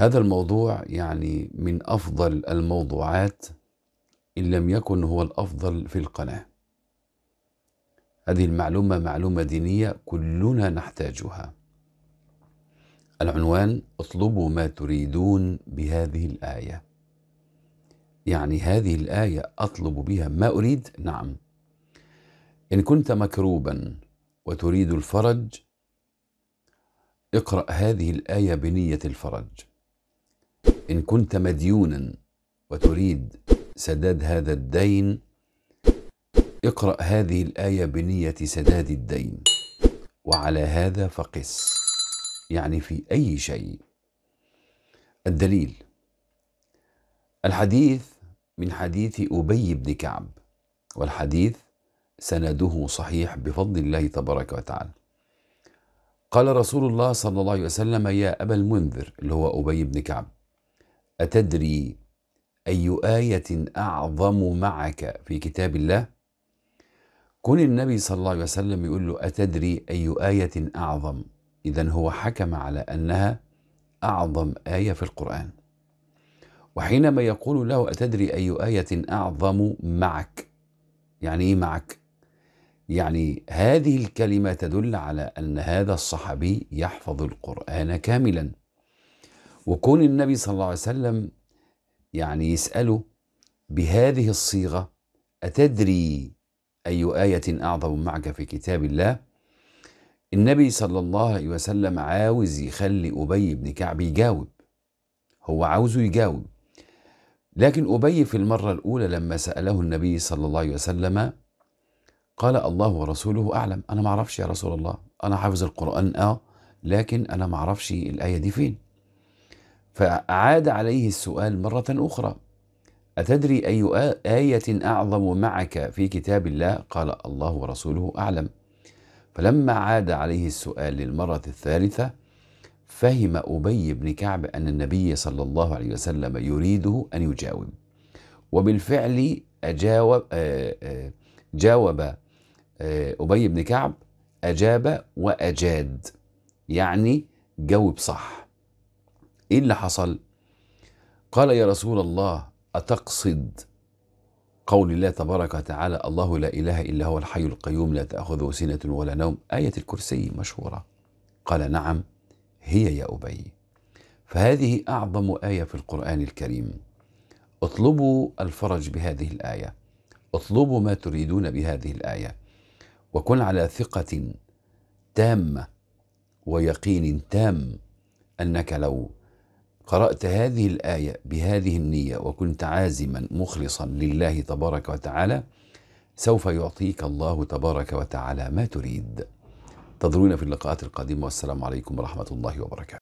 هذا الموضوع يعني من أفضل الموضوعات إن لم يكن هو الأفضل في القناة هذه المعلومة معلومة دينية كلنا نحتاجها العنوان اطلبوا ما تريدون بهذه الآية يعني هذه الآية أطلب بها ما أريد نعم إن كنت مكروبا وتريد الفرج اقرأ هذه الآية بنية الفرج إن كنت مديونا وتريد سداد هذا الدين اقرأ هذه الآية بنية سداد الدين وعلى هذا فقس يعني في أي شيء الدليل الحديث من حديث أبي بن كعب والحديث سنده صحيح بفضل الله تبارك وتعالى قال رسول الله صلى الله عليه وسلم يا أبا المنذر اللي هو أبي بن كعب أتدري أي آية أعظم معك في كتاب الله؟ كون النبي صلى الله عليه وسلم يقول له أتدري أي آية أعظم؟ إذا هو حكم على أنها أعظم آية في القرآن. وحينما يقول له أتدري أي آية أعظم معك؟ يعني إيه معك؟ يعني هذه الكلمة تدل على أن هذا الصحابي يحفظ القرآن كاملا وكون النبي صلى الله عليه وسلم يعني يسأله بهذه الصيغة أتدري أي آية أعظم معك في كتاب الله النبي صلى الله عليه وسلم عاوز يخلي أبي بن كعب يجاوب هو عاوزه يجاوب لكن أبي في المرة الأولى لما سأله النبي صلى الله عليه وسلم قال الله ورسوله أعلم أنا معرفش يا رسول الله أنا حافظ القرآن آه لكن أنا معرفش الآية دي فين فعاد عليه السؤال مرة أخرى أتدري أي آية أعظم معك في كتاب الله؟ قال الله ورسوله أعلم فلما عاد عليه السؤال للمرة الثالثة فهم أبي بن كعب أن النبي صلى الله عليه وسلم يريده أن يجاوب وبالفعل أجاوب آه، آه، جاوب آه، أبي بن كعب أجاب وأجاد يعني جاوب صح إيه اللي حصل؟ قال يا رسول الله أتقصد قول الله تبارك وتعالى الله لا إله إلا هو الحي القيوم لا تأخذه سنة ولا نوم آية الكرسي مشهورة قال نعم هي يا أبي فهذه أعظم آية في القرآن الكريم اطلبوا الفرج بهذه الآية اطلبوا ما تريدون بهذه الآية وكن على ثقة تامة ويقين تام أنك لو قرأت هذه الآية بهذه النية وكنت عازما مخلصا لله تبارك وتعالى سوف يعطيك الله تبارك وتعالى ما تريد تضرون في اللقاءات القادمة والسلام عليكم ورحمة الله وبركاته